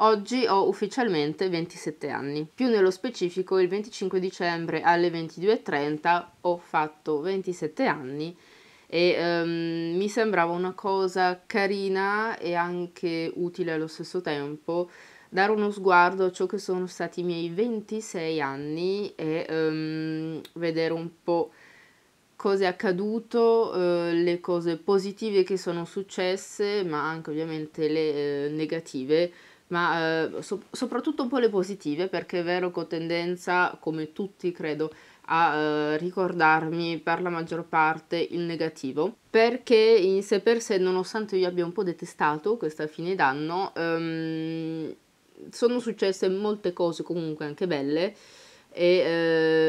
Oggi ho ufficialmente 27 anni. Più nello specifico, il 25 dicembre alle 22.30 ho fatto 27 anni e um, mi sembrava una cosa carina e anche utile allo stesso tempo dare uno sguardo a ciò che sono stati i miei 26 anni e um, vedere un po' cosa è accaduto, eh, le cose positive che sono successe, ma anche ovviamente le eh, negative ma eh, so- soprattutto un po' le positive, perché è vero che ho tendenza, come tutti credo, a eh, ricordarmi per la maggior parte il negativo, perché in sé per sé, nonostante io abbia un po' detestato questa fine d'anno, ehm, sono successe molte cose comunque anche belle e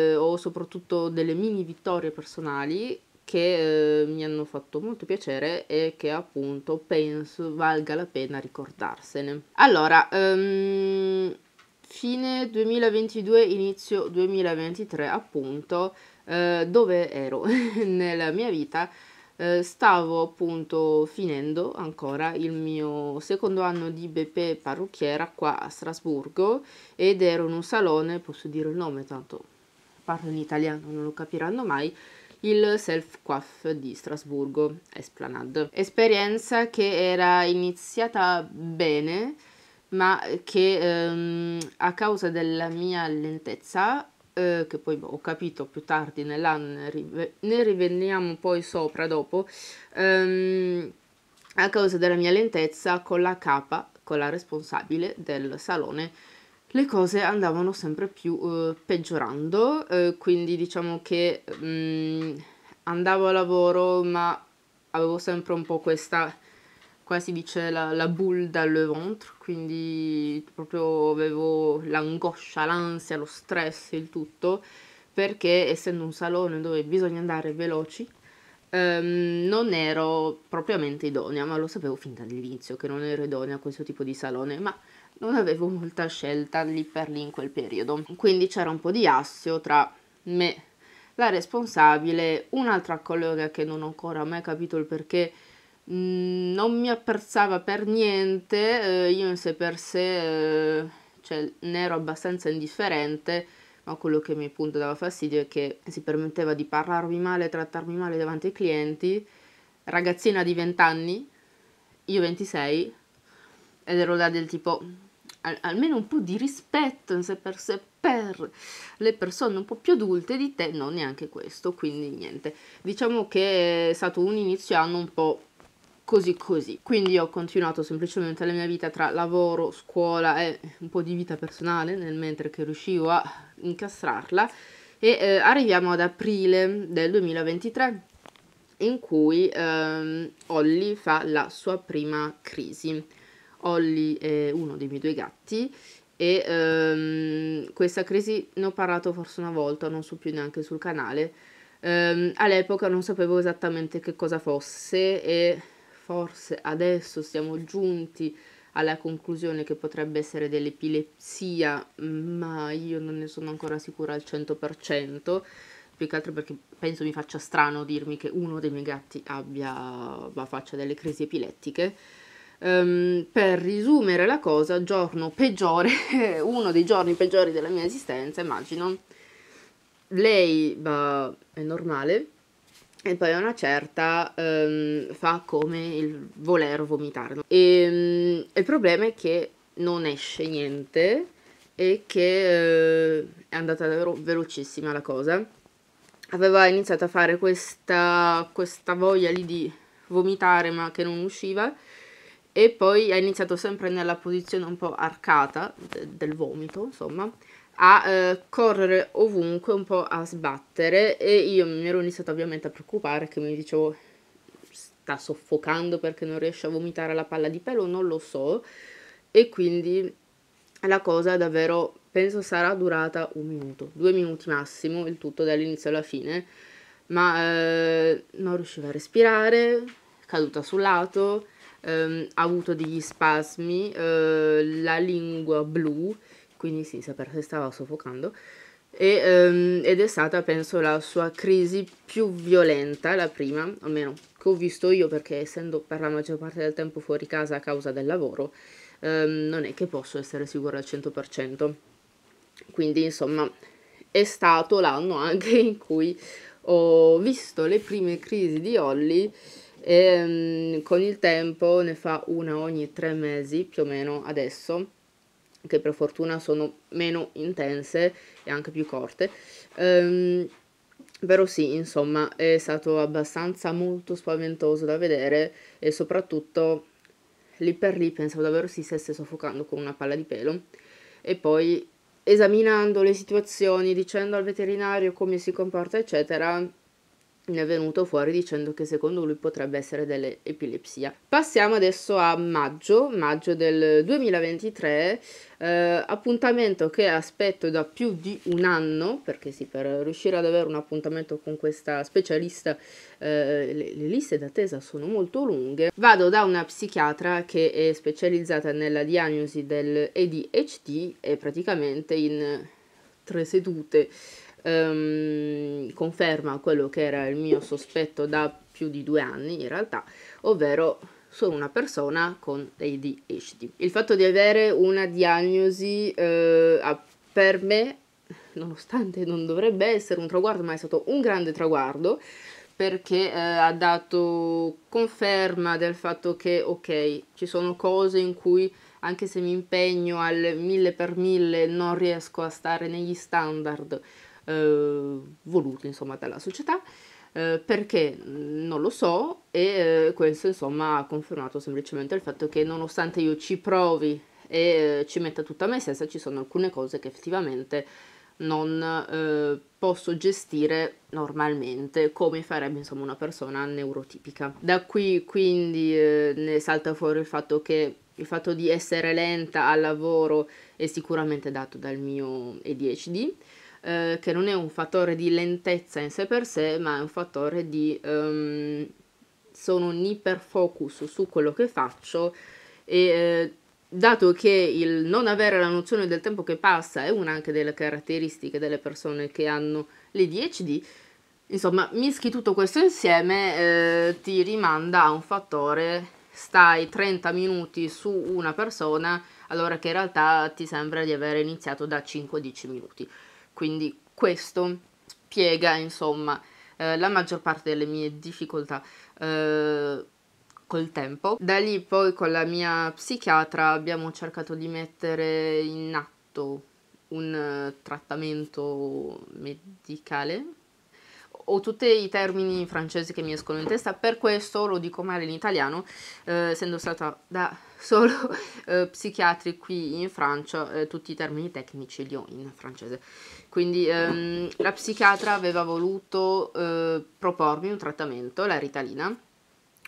eh, ho soprattutto delle mini vittorie personali che eh, mi hanno fatto molto piacere e che appunto penso valga la pena ricordarsene. Allora, um, fine 2022, inizio 2023 appunto, eh, dove ero nella mia vita? Eh, stavo appunto finendo ancora il mio secondo anno di BP parrucchiera qua a Strasburgo ed ero in un salone, posso dire il nome tanto parlo in italiano, non lo capiranno mai, il self Quaff di Strasburgo, Esplanade. Esperienza che era iniziata bene, ma che ehm, a causa della mia lentezza eh, che poi boh, ho capito più tardi nell'anno, ne riveniamo poi sopra dopo, ehm, a causa della mia lentezza con la capa, con la responsabile del salone, le cose andavano sempre più eh, peggiorando, eh, quindi diciamo che mh, mm, andavo a lavoro ma avevo sempre un po' questa, qua si dice la, la boule dans le ventre, quindi proprio avevo l'angoscia, l'ansia, lo stress, il tutto, perché essendo un salone dove bisogna andare veloci, Um, non ero propriamente idonea, ma lo sapevo fin dall'inizio che non ero idonea a questo tipo di salone, ma non avevo molta scelta lì per lì in quel periodo. Quindi c'era un po' di assio tra me, la responsabile, un'altra collega che non ho ancora mai capito il perché mh, mm, non mi apprezzava per niente, eh, io in sé per sé eh, cioè, ne ero abbastanza indifferente ma quello che mi appunto dava fastidio è che si permetteva di parlarmi male, trattarmi male davanti ai clienti, ragazzina di 20 anni, io 26, ed ero là del tipo al, almeno un po' di rispetto in sé per sé per le persone un po' più adulte di te, non neanche questo, quindi niente. Diciamo che è stato un inizio anno un po' così così. Quindi ho continuato semplicemente la mia vita tra lavoro, scuola e un po' di vita personale, nel mentre che riuscivo a incastrarla. E eh, arriviamo ad aprile del 2023 in cui ehm, Olly fa la sua prima crisi. Olly è uno dei miei due gatti e ehm, questa crisi ne ho parlato forse una volta, non so più neanche sul canale. Ehm, all'epoca non sapevo esattamente che cosa fosse e forse adesso siamo giunti alla conclusione che potrebbe essere dell'epilepsia, ma io non ne sono ancora sicura al 100%, più che altro perché penso mi faccia strano dirmi che uno dei miei gatti abbia, faccia delle crisi epilettiche. Um, per risumere la cosa, giorno peggiore, uno dei giorni peggiori della mia esistenza, immagino, lei bah, è normale, e poi a una certa um, fa come il voler vomitare. E, um, il problema è che non esce niente e che uh, è andata davvero velocissima la cosa. Aveva iniziato a fare questa, questa voglia lì di vomitare ma che non usciva e poi ha iniziato sempre nella posizione un po' arcata de del vomito, insomma, a eh, correre ovunque, un po' a sbattere e io mi ero iniziata ovviamente a preoccupare che mi dicevo sta soffocando perché non riesce a vomitare la palla di pelo, non lo so e quindi la cosa davvero penso sarà durata un minuto, due minuti massimo, il tutto dall'inizio alla fine, ma eh, non riusciva a respirare, caduta sul lato, ehm, ha avuto degli spasmi, eh, la lingua blu, quindi sì, sapeva se stava soffocando. E, um, ed è stata, penso, la sua crisi più violenta, la prima, almeno che ho visto io, perché essendo per la maggior parte del tempo fuori casa a causa del lavoro, um, non è che posso essere sicura al 100%. Quindi, insomma, è stato l'anno anche in cui ho visto le prime crisi di Holly e um, con il tempo ne fa una ogni tre mesi più o meno adesso che per fortuna sono meno intense e anche più corte. Um, però sì, insomma, è stato abbastanza molto spaventoso da vedere e soprattutto lì per lì pensavo davvero si stesse soffocando con una palla di pelo. E poi esaminando le situazioni, dicendo al veterinario come si comporta, eccetera, è venuto fuori dicendo che secondo lui potrebbe essere dell'epilepsia. Passiamo adesso a maggio, maggio del 2023, eh, appuntamento che aspetto da più di un anno, perché sì, per riuscire ad avere un appuntamento con questa specialista eh, le, le liste d'attesa sono molto lunghe. Vado da una psichiatra che è specializzata nella diagnosi del ADHD e praticamente in tre sedute ehm, conferma quello che era il mio sospetto da più di due anni in realtà, ovvero sono una persona con ADHD. Il fatto di avere una diagnosi eh, per me, nonostante non dovrebbe essere un traguardo, ma è stato un grande traguardo perché eh, ha dato conferma del fatto che ok, ci sono cose in cui anche se mi impegno al mille per mille non riesco a stare negli standard eh, volute insomma, dalla società eh, perché mm, non lo so e eh, questo insomma ha confermato semplicemente il fatto che nonostante io ci provi e eh, ci metta tutta me stessa ci sono alcune cose che effettivamente non eh, posso gestire normalmente come farebbe insomma una persona neurotipica da qui quindi ne salta fuori il fatto che il fatto di essere lenta al lavoro è sicuramente dato dal mio ADHD eh, che non è un fattore di lentezza in sé per sé, ma è un fattore di... Um, sono un iperfocus su quello che faccio e eh, dato che il non avere la nozione del tempo che passa è una anche delle caratteristiche delle persone che hanno le 10D, insomma, mischi tutto questo insieme eh, ti rimanda a un fattore, stai 30 minuti su una persona, allora che in realtà ti sembra di aver iniziato da 5-10 minuti. Quindi questo spiega, insomma, eh, la maggior parte delle mie difficoltà eh, col tempo. Da lì poi con la mia psichiatra abbiamo cercato di mettere in atto un eh, trattamento medicale ho tutti i termini francesi che mi escono in testa, per questo lo dico male in italiano, eh, essendo stata da solo eh, psichiatri qui in Francia, eh, tutti i termini tecnici li ho in francese. Quindi ehm, la psichiatra aveva voluto eh, propormi un trattamento, la ritalina,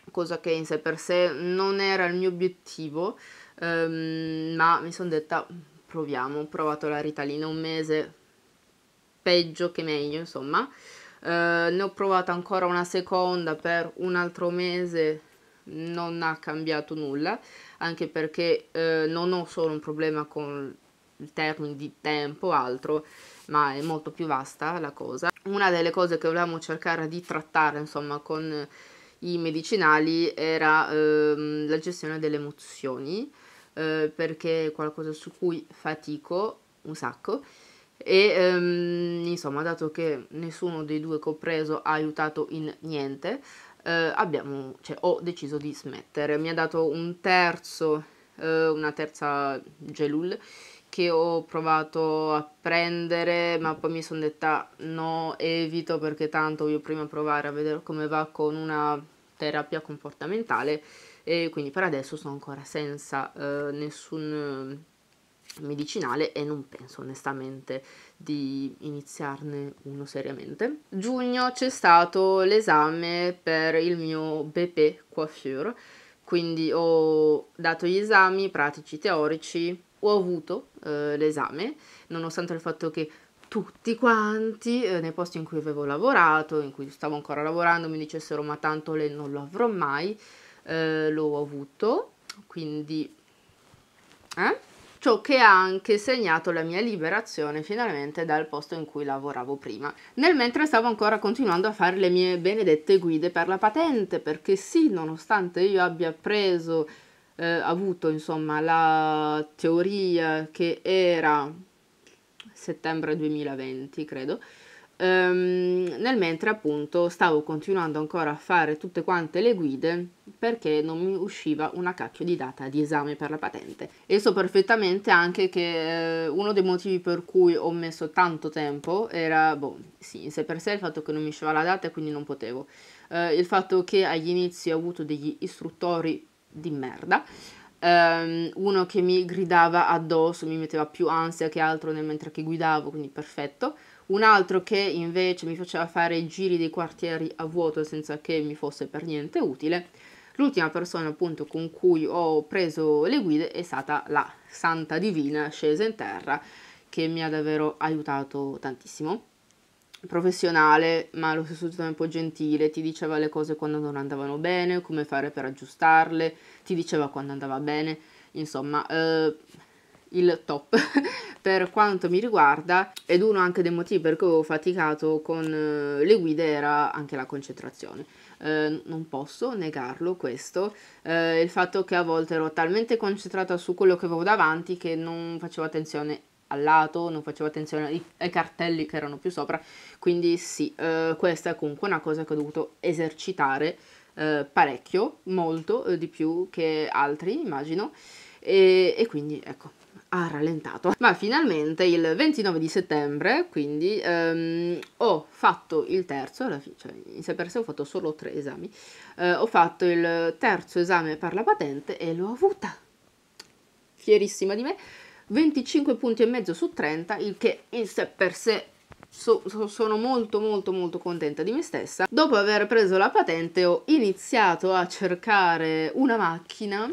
cosa che in sé per sé non era il mio obiettivo, ehm, ma mi sono detta proviamo, ho provato la ritalina un mese, peggio che meglio, insomma eh, ne ho provata ancora una seconda per un altro mese non ha cambiato nulla anche perché eh, non ho solo un problema con il termine di tempo altro ma è molto più vasta la cosa una delle cose che volevamo cercare di trattare insomma con i medicinali era ehm, la gestione delle emozioni eh, perché è qualcosa su cui fatico un sacco e ehm, insomma dato che nessuno dei due che ho preso ha aiutato in niente eh, abbiamo, cioè, ho deciso di smettere mi ha dato un terzo eh, una terza gelul che ho provato a prendere ma poi mi sono detta no evito perché tanto voglio prima provare a vedere come va con una terapia comportamentale e quindi per adesso sono ancora senza eh, nessun medicinale e non penso onestamente di iniziarne uno seriamente. Giugno c'è stato l'esame per il mio BP Coiffure, quindi ho dato gli esami pratici teorici, ho avuto eh, l'esame, nonostante il fatto che tutti quanti eh, nei posti in cui avevo lavorato, in cui stavo ancora lavorando, mi dicessero ma tanto lei non lo avrò mai, eh, l'ho avuto, quindi... Eh? ciò che ha anche segnato la mia liberazione finalmente dal posto in cui lavoravo prima. Nel mentre stavo ancora continuando a fare le mie benedette guide per la patente, perché sì, nonostante io abbia preso, eh, avuto insomma la teoria che era settembre 2020, credo, Um, nel mentre appunto stavo continuando ancora a fare tutte quante le guide perché non mi usciva una cacchio di data di esame per la patente e so perfettamente anche che eh, uno dei motivi per cui ho messo tanto tempo era boh, sì, in sé per sé il fatto che non mi usciva la data e quindi non potevo uh, il fatto che agli inizi ho avuto degli istruttori di merda ehm, uno che mi gridava addosso, mi metteva più ansia che altro nel mentre che guidavo, quindi perfetto un altro che invece mi faceva fare i giri dei quartieri a vuoto senza che mi fosse per niente utile. L'ultima persona appunto con cui ho preso le guide è stata la Santa Divina scesa in terra che mi ha davvero aiutato tantissimo. Professionale, ma allo stesso tempo gentile, ti diceva le cose quando non andavano bene, come fare per aggiustarle, ti diceva quando andava bene, insomma, eh, il top per quanto mi riguarda ed uno anche dei motivi per cui ho faticato con eh, le guide era anche la concentrazione. Eh, non posso negarlo questo, eh, il fatto che a volte ero talmente concentrata su quello che avevo davanti che non facevo attenzione al lato, non facevo attenzione ai, cartelli che erano più sopra, quindi sì, eh, questa è comunque una cosa che ho dovuto esercitare eh, parecchio, molto eh, di più che altri immagino e, e quindi ecco ha rallentato. Ma finalmente il 29 di settembre, quindi, ehm, ho fatto il terzo, alla fine, cioè in sé per sé ho fatto solo tre esami, eh, ho fatto il terzo esame per la patente e l'ho avuta. Fierissima di me. 25 punti e mezzo su 30, il che in sé per sé So, so, sono molto molto molto contenta di me stessa. Dopo aver preso la patente ho iniziato a cercare una macchina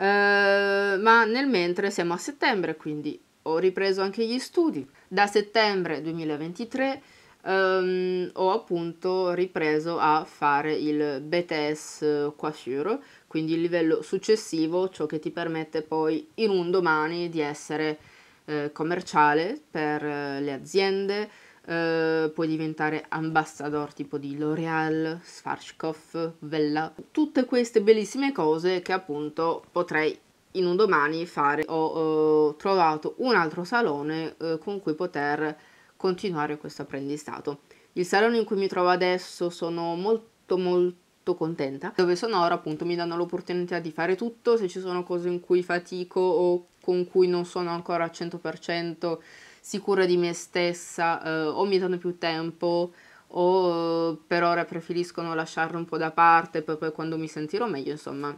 eh, ma nel mentre siamo a settembre, quindi ho ripreso anche gli studi. Da settembre 2023 Um, ehm, ho appunto ripreso a fare il BTS Coiffure, quindi il livello successivo, ciò che ti permette poi in un domani di essere eh, commerciale per eh, le aziende, eh, puoi diventare ambassador tipo di L'Oreal, Schwarzkopf, Vella, tutte queste bellissime cose che appunto potrei in un domani fare. Ho eh, trovato un altro salone eh, con cui poter continuare questo apprendistato. Il salone in cui mi trovo adesso sono molto molto contenta. Dove sono ora appunto mi danno l'opportunità di fare tutto, se ci sono cose in cui fatico o con cui non sono ancora al 100% sicura di me stessa eh, o mi danno più tempo o eh, per ora preferiscono lasciarlo un po' da parte per poi quando mi sentirò meglio, insomma,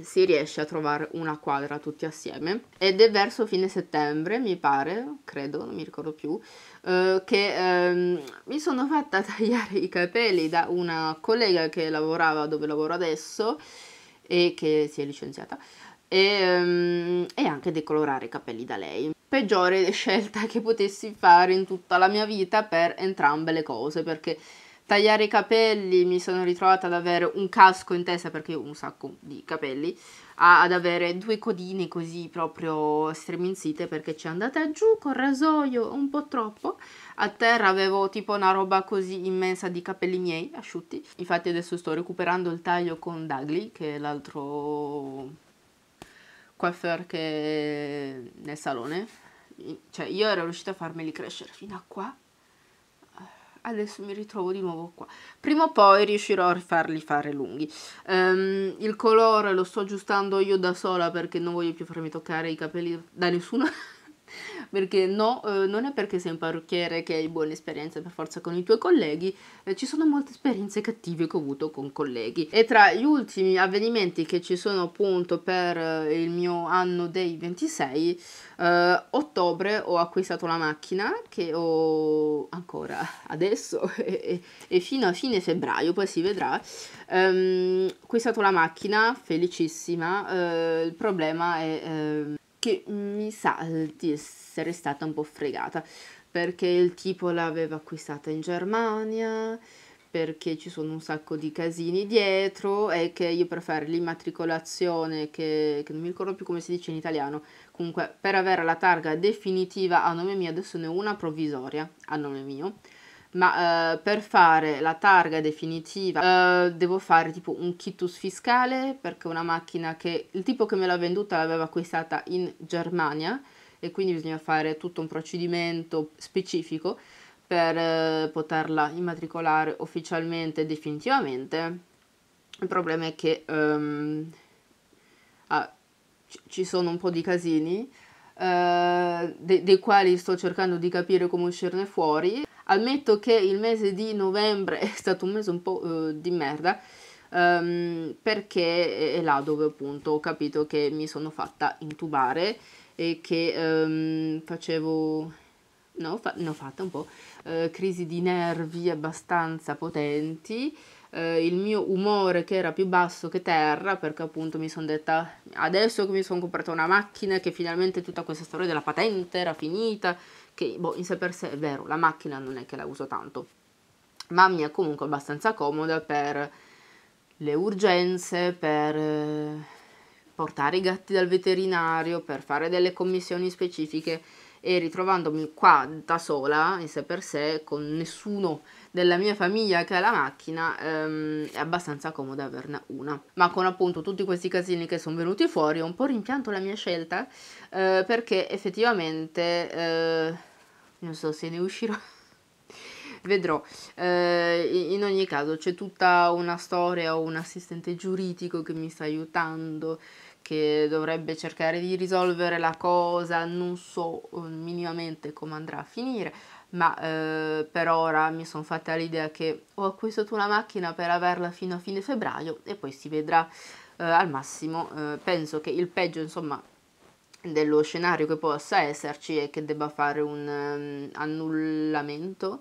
si riesce a trovare una quadra tutti assieme ed è verso fine settembre mi pare, credo, non mi ricordo più eh, che ehm, mi sono fatta tagliare i capelli da una collega che lavorava dove lavoro adesso e che si è licenziata e, um, e anche decolorare i capelli da lei. Peggiore scelta che potessi fare in tutta la mia vita per entrambe le cose perché tagliare i capelli mi sono ritrovata ad avere un casco in testa perché ho un sacco di capelli ad avere due codine così proprio streminzite perché ci è andata giù col rasoio un po' troppo a terra avevo tipo una roba così immensa di capelli miei asciutti infatti adesso sto recuperando il taglio con Dagli che è l'altro qua che nel salone, cioè io ero riuscita a farmeli crescere fino a qua, eh, adesso mi ritrovo di nuovo qua. Prima o poi riuscirò a farli fare lunghi. Um, il colore lo sto aggiustando io da sola perché non voglio più farmi toccare i capelli da nessuno. perché no, eh, non è perché sei un parrucchiere che hai buone esperienze per forza con i tuoi colleghi, eh, ci sono molte esperienze cattive che ho avuto con colleghi. E tra gli ultimi avvenimenti che ci sono appunto per eh, il mio anno dei 26, eh, ottobre ho acquistato la macchina che ho ancora adesso e, e, fino a fine febbraio, poi si vedrà, ehm, ho acquistato la macchina, felicissima, eh, il problema è ehm, che mi sa eh, di essere stata un po' fregata perché il tipo l'aveva acquistata in Germania perché ci sono un sacco di casini dietro e che io per fare l'immatricolazione che, che non mi ricordo più come si dice in italiano comunque per avere la targa definitiva a nome mio adesso ne ho una provvisoria a nome mio ma eh, per fare la targa definitiva eh, devo fare tipo un kitus fiscale perché è una macchina che il tipo che me l'ha venduta l'aveva acquistata in Germania e quindi bisogna fare tutto un procedimento specifico per eh, poterla immatricolare ufficialmente e definitivamente. Il problema è che um, ah, ci sono un po' di casini. Uh, dei quali sto cercando di capire come uscirne fuori. Ammetto che il mese di novembre è stato un mese un po' uh, di merda, um, perché è là dove appunto ho capito che mi sono fatta intubare e che um, facevo... No, fa... ne ho fatta un po', uh, crisi di nervi abbastanza potenti, Uh, il mio umore che era più basso che terra perché appunto mi sono detta adesso che mi sono comprata una macchina che finalmente tutta questa storia della patente era finita che boh, in sé per sé è vero, la macchina non è che la uso tanto, ma mi è comunque abbastanza comoda per le urgenze, per eh, portare i gatti dal veterinario, per fare delle commissioni specifiche e ritrovandomi qua da sola, in sé per sé, con nessuno della mia famiglia che ha la macchina, ehm, è abbastanza comoda averne una. Ma con appunto tutti questi casini che sono venuti fuori, ho un po' rimpianto la mia scelta, eh, perché effettivamente... Eh, non so se ne uscirò vedrò eh, in ogni caso c'è tutta una storia o un assistente giuridico che mi sta aiutando che dovrebbe cercare di risolvere la cosa non so eh, minimamente come andrà a finire ma eh, per ora mi sono fatta l'idea che ho acquistato una macchina per averla fino a fine febbraio e poi si vedrà eh, al massimo eh, penso che il peggio insomma dello scenario che possa esserci e che debba fare un um, annullamento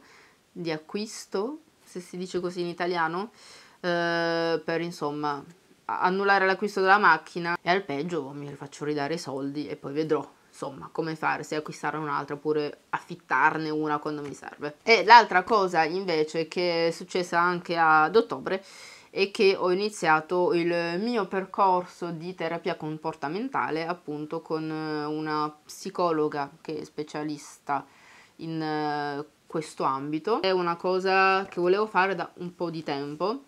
di acquisto, se si dice così in italiano, eh, per insomma annullare l'acquisto della macchina e al peggio mi faccio ridare i soldi e poi vedrò insomma come fare se acquistare un'altra oppure affittarne una quando mi serve. E l'altra cosa invece che è successa anche ad ottobre e che ho iniziato il mio percorso di terapia comportamentale appunto con eh, una psicologa che è specialista in eh, questo ambito. È una cosa che volevo fare da un po' di tempo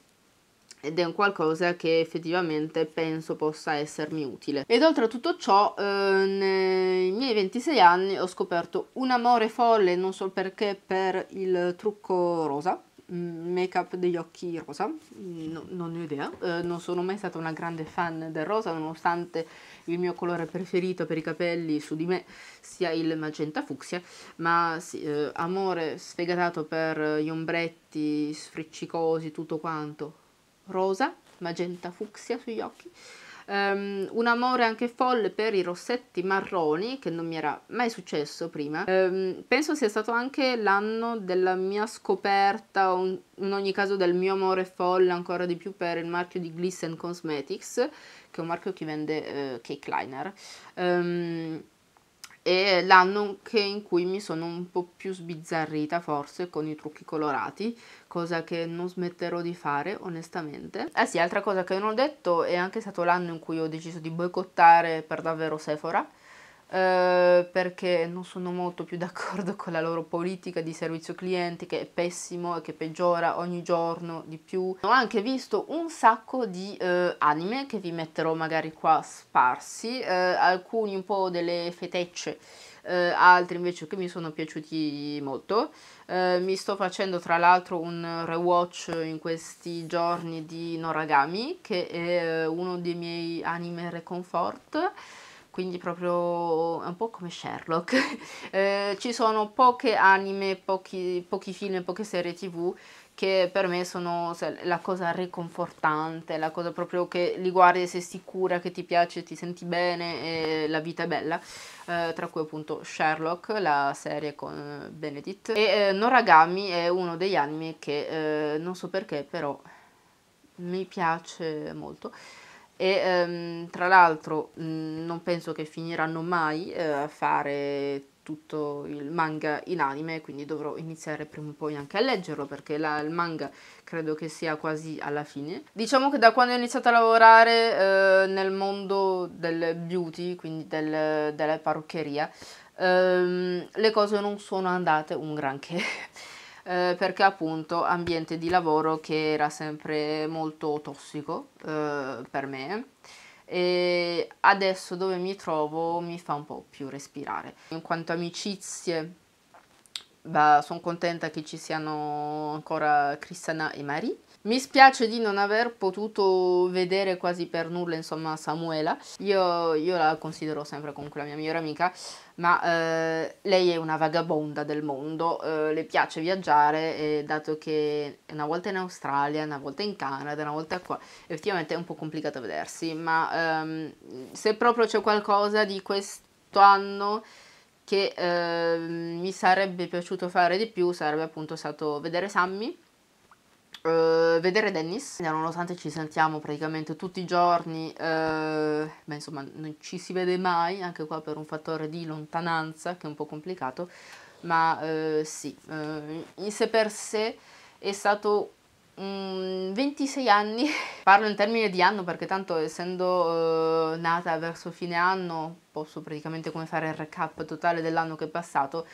ed è un qualcosa che effettivamente penso possa essermi utile. Ed oltre a tutto ciò, eh, nei miei 26 anni ho scoperto un amore folle, non so perché, per il trucco rosa Mm, make up degli occhi rosa, mm, no, non ne ho idea, eh, non sono mai stata una grande fan del rosa nonostante il mio colore preferito per i capelli su di me sia il magenta fucsia, ma sì, eh, amore sfegatato per gli ombretti sfriccicosi, tutto quanto, rosa, magenta fucsia sugli occhi, um, un amore anche folle per i rossetti marroni che non mi era mai successo prima um, penso sia stato anche l'anno della mia scoperta un, in ogni caso del mio amore folle ancora di più per il marchio di Glissen Cosmetics che è un marchio che vende eh, cake liner um, e l'anno anche in cui mi sono un po' più sbizzarrita forse con i trucchi colorati, cosa che non smetterò di fare onestamente. Ah sì, altra cosa che non ho detto è anche stato l'anno in cui ho deciso di boicottare per davvero Sephora eh, perché non sono molto più d'accordo con la loro politica di servizio clienti che è pessimo e che peggiora ogni giorno di più. Ho anche visto un sacco di eh, anime che vi metterò magari qua sparsi, eh, alcuni un po' delle fetecce. Eh, altri invece che mi sono piaciuti molto eh, mi sto facendo tra l'altro un rewatch in questi giorni di Noragami che è uno dei miei anime reconfort quindi proprio è un po' come Sherlock. eh, ci sono poche anime, pochi, pochi film, poche serie tv che per me sono la cosa riconfortante, la cosa proprio che li guardi e sei sicura che ti piace, ti senti bene e la vita è bella, eh, tra cui appunto Sherlock, la serie con eh, Benedict, e eh, Noragami è uno degli anime che eh, non so perché però mi piace molto e um, tra l'altro mh, mm, non penso che finiranno mai eh, a fare tutto il manga in anime, quindi dovrò iniziare prima o poi anche a leggerlo perché la, il manga credo che sia quasi alla fine. Diciamo che da quando ho iniziato a lavorare eh, nel mondo del beauty, quindi del, della parruccheria, ehm, le cose non sono andate un granché. eh, perché appunto ambiente di lavoro che era sempre molto tossico eh, per me e adesso dove mi trovo mi fa un po' più respirare. In quanto amicizie, sono contenta che ci siano ancora Cristiana e Marie mi spiace di non aver potuto vedere quasi per nulla, insomma, Samuela. Io, io la considero sempre comunque la mia migliore amica, ma eh, lei è una vagabonda del mondo, eh, le piace viaggiare, e dato che una volta in Australia, una volta in Canada, una volta qua, effettivamente è un po' complicato vedersi, ma ehm, se proprio c'è qualcosa di questo anno che eh, mi sarebbe piaciuto fare di più, sarebbe appunto stato vedere Sammy Uh, vedere Dennis, nonostante ci sentiamo praticamente tutti i giorni, uh, beh, insomma non ci si vede mai, anche qua per un fattore di lontananza che è un po' complicato, ma uh, sì, in sé per sé è stato um, 26 anni, parlo in termini di anno perché tanto essendo nata verso fine anno posso praticamente come fare il recap totale dell'anno che è passato,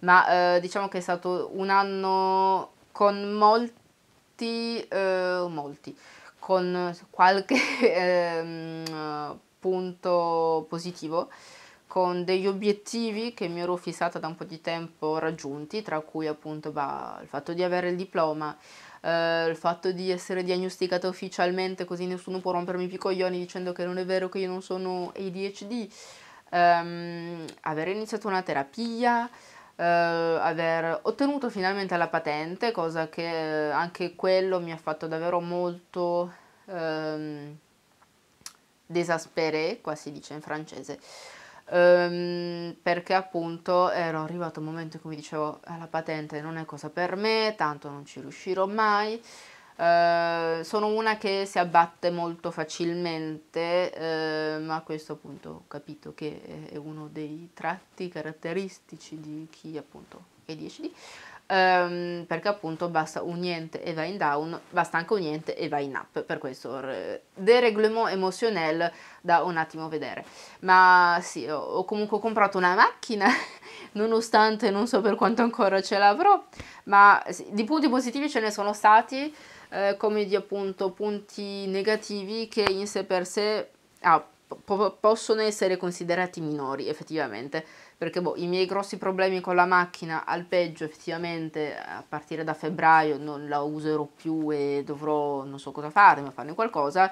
ma diciamo che è stato un anno con molti molti, eh, molti con qualche eh, punto positivo, con degli obiettivi che mi ero fissata da un po' di tempo raggiunti, tra cui appunto bah, il fatto di avere il diploma, Uh, il fatto di essere diagnosticata ufficialmente così nessuno può rompermi i coglioni dicendo che non è vero che io non sono ADHD, um, ehm, aver iniziato una terapia, eh, aver ottenuto finalmente la patente, cosa che eh, anche quello mi ha fatto davvero molto ehm, desasperé, qua si dice in francese, ehm, perché appunto ero arrivato a un momento in cui mi dicevo eh, la patente non è cosa per me, tanto non ci riuscirò mai. Eh, sono una che si abbatte molto facilmente, uh, ma a questo appunto ho capito che è uno dei tratti caratteristici di chi appunto è 10D, um, perché appunto basta un niente e va in down, basta anche un niente e va in up, per questo eh, dereglement émotionnel da un attimo vedere. Ma sì, ho, ho comunque comprato una macchina, nonostante non so per quanto ancora ce l'avrò, ma sì, di punti positivi ce ne sono stati, eh, come di appunto punti negativi che in sé per sé ah, po possono essere considerati minori effettivamente perché boh, i miei grossi problemi con la macchina al peggio effettivamente a partire da febbraio non la userò più e dovrò non so cosa fare ma farne qualcosa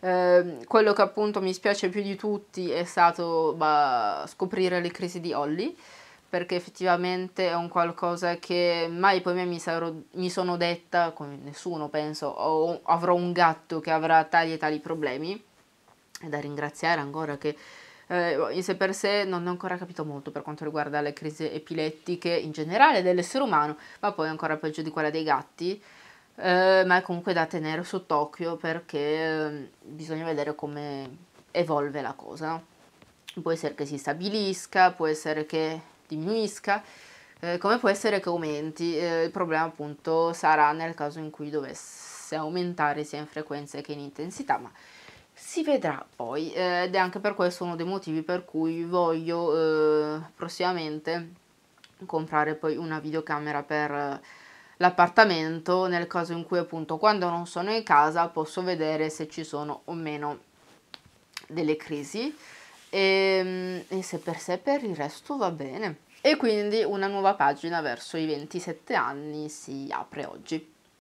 eh, quello che appunto mi spiace più di tutti è stato bah, scoprire le crisi di Holly perché effettivamente è un qualcosa che mai poi mi, sarò, mi sono detta, come nessuno penso, oh, oh, avrò un gatto che avrà tali e tali problemi, è da ringraziare ancora che eh, in sé per sé non ho ancora capito molto per quanto riguarda le crisi epilettiche in generale dell'essere umano, ma poi ancora peggio di quella dei gatti. Eh, ma è comunque da tenere sott'occhio perché ehm, bisogna vedere come evolve la cosa. Può essere che si stabilisca, può essere che diminuisca, eh, come può essere che aumenti. Eh, il problema appunto sarà nel caso in cui dovesse aumentare sia in frequenza che in intensità, ma si vedrà poi eh, ed è anche per questo uno dei motivi per cui voglio eh, prossimamente comprare poi una videocamera per eh, l'appartamento nel caso in cui appunto quando non sono in casa posso vedere se ci sono o meno delle crisi e, ehm, e se per sé per il resto va bene. E quindi una nuova pagina verso i 27 anni si apre oggi.